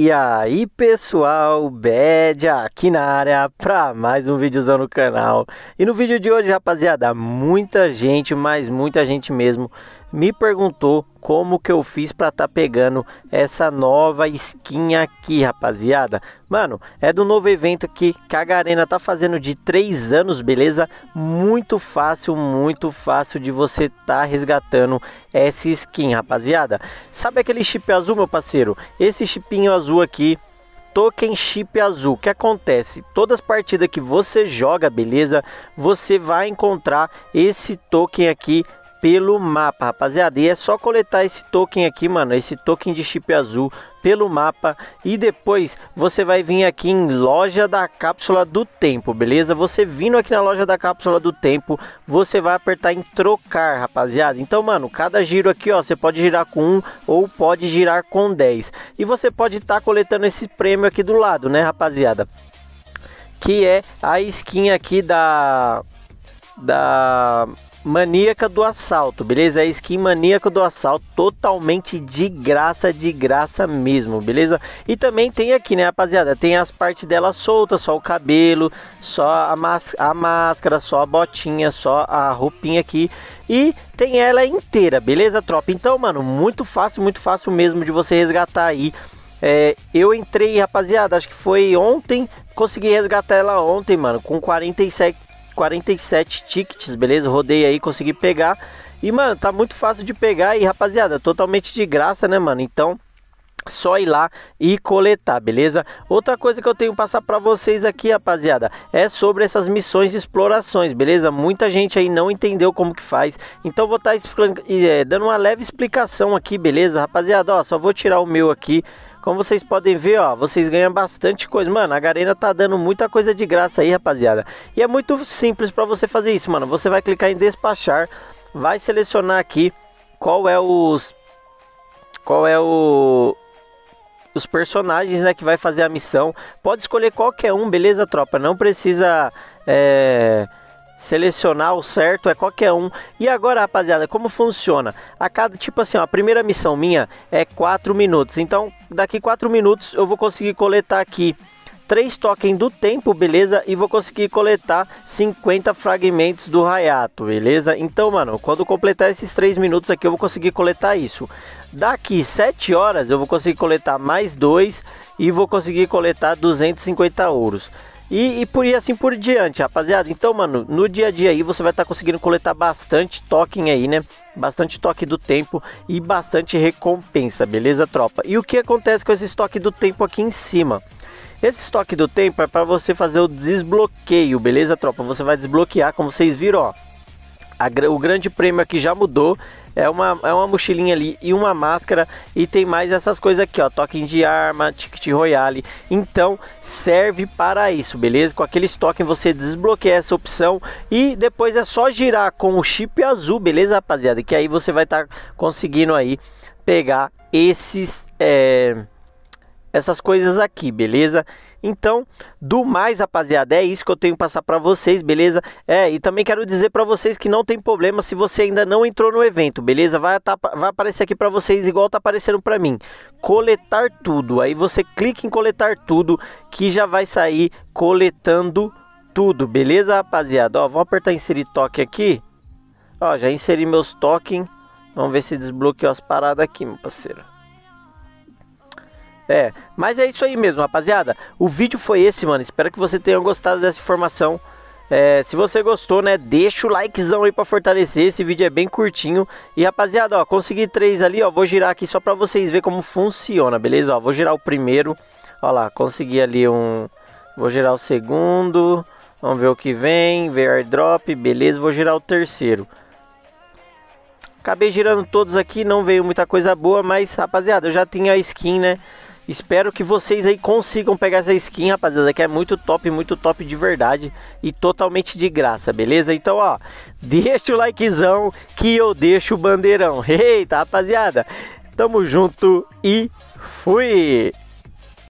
E aí pessoal, Bad aqui na área para mais um vídeozão no canal E no vídeo de hoje rapaziada, muita gente, mas muita gente mesmo me perguntou como que eu fiz para tá pegando essa nova skin aqui, rapaziada. Mano, é do novo evento que Garena tá fazendo de 3 anos, beleza? Muito fácil, muito fácil de você tá resgatando essa skin, rapaziada. Sabe aquele chip azul, meu parceiro? Esse chipinho azul aqui token chip azul. O que acontece? Todas as partidas que você joga, beleza? Você vai encontrar esse token aqui pelo mapa, rapaziada. E é só coletar esse token aqui, mano, esse token de chip azul pelo mapa e depois você vai vir aqui em loja da cápsula do tempo, beleza? Você vindo aqui na loja da cápsula do tempo, você vai apertar em trocar, rapaziada. Então, mano, cada giro aqui, ó, você pode girar com 1 um, ou pode girar com 10. E você pode estar tá coletando esse prêmio aqui do lado, né, rapaziada? Que é a skin aqui da da maníaca do assalto, beleza? É skin maníaca do assalto, totalmente de graça, de graça mesmo, beleza? E também tem aqui, né, rapaziada? Tem as partes dela soltas, só o cabelo, só a, a máscara, só a botinha, só a roupinha aqui. E tem ela inteira, beleza, tropa? Então, mano, muito fácil, muito fácil mesmo de você resgatar aí. É, eu entrei, rapaziada, acho que foi ontem. Consegui resgatar ela ontem, mano, com 47, 47 tickets, beleza? Rodei aí, consegui pegar. E, mano, tá muito fácil de pegar e, rapaziada, totalmente de graça, né, mano? Então, só ir lá e coletar, beleza? Outra coisa que eu tenho passar para vocês aqui, rapaziada, é sobre essas missões de explorações, beleza? Muita gente aí não entendeu como que faz, então vou estar tá é, dando uma leve explicação aqui, beleza? Rapaziada, ó, só vou tirar o meu aqui como vocês podem ver, ó, vocês ganham bastante coisa. Mano, a Garena tá dando muita coisa de graça aí, rapaziada. E é muito simples para você fazer isso, mano. Você vai clicar em despachar, vai selecionar aqui qual é os qual é o os personagens né, que vai fazer a missão. Pode escolher qualquer um, beleza, tropa? Não precisa é, Selecionar o certo é qualquer um. E agora, rapaziada, como funciona? A cada, tipo assim, ó, a primeira missão minha é 4 minutos. Então, daqui 4 minutos eu vou conseguir coletar aqui 3 tokens do tempo, beleza? E vou conseguir coletar 50 fragmentos do Rayato, beleza? Então, mano, quando completar esses 3 minutos aqui, eu vou conseguir coletar isso. Daqui 7 horas eu vou conseguir coletar mais 2 e vou conseguir coletar 250 ouros. E, e por aí assim por diante, rapaziada. Então, mano, no dia a dia aí você vai estar tá conseguindo coletar bastante token aí, né? Bastante toque do tempo e bastante recompensa, beleza, tropa? E o que acontece com esse estoque do tempo aqui em cima? Esse estoque do tempo é para você fazer o desbloqueio, beleza, tropa? Você vai desbloquear, como vocês viram, ó a, o grande prêmio aqui já mudou. É uma, é uma mochilinha ali e uma máscara. E tem mais essas coisas aqui, ó. Token de arma, ticket royale. Então, serve para isso, beleza? Com aqueles token você desbloqueia essa opção. E depois é só girar com o chip azul, beleza, rapaziada? Que aí você vai estar tá conseguindo aí pegar esses... É essas coisas aqui, beleza? Então, do mais, rapaziada, é isso que eu tenho que passar para vocês, beleza? É, e também quero dizer para vocês que não tem problema se você ainda não entrou no evento, beleza? Vai, tá, vai aparecer aqui para vocês igual tá aparecendo para mim. Coletar tudo. Aí você clica em coletar tudo que já vai sair coletando tudo, beleza, rapaziada? Ó, vou apertar inserir toque aqui. Ó, já inseri meus tokens. Vamos ver se desbloqueou as paradas aqui, meu parceiro. É, mas é isso aí mesmo, rapaziada. O vídeo foi esse, mano. Espero que você tenha gostado dessa informação. É, se você gostou, né, deixa o likezão aí pra fortalecer, esse vídeo é bem curtinho. E rapaziada, ó, consegui três ali, ó, vou girar aqui só pra vocês verem como funciona, beleza? Ó, vou girar o primeiro, ó lá, consegui ali um... Vou girar o segundo, vamos ver o que vem, ver airdrop, beleza, vou girar o terceiro. Acabei girando todos aqui, não veio muita coisa boa, mas rapaziada, eu já tinha a skin, né? Espero que vocês aí consigam pegar essa skin, rapaziada, que é muito top, muito top de verdade e totalmente de graça, beleza? Então, ó, deixa o likezão que eu deixo o bandeirão. Eita, rapaziada, tamo junto e fui!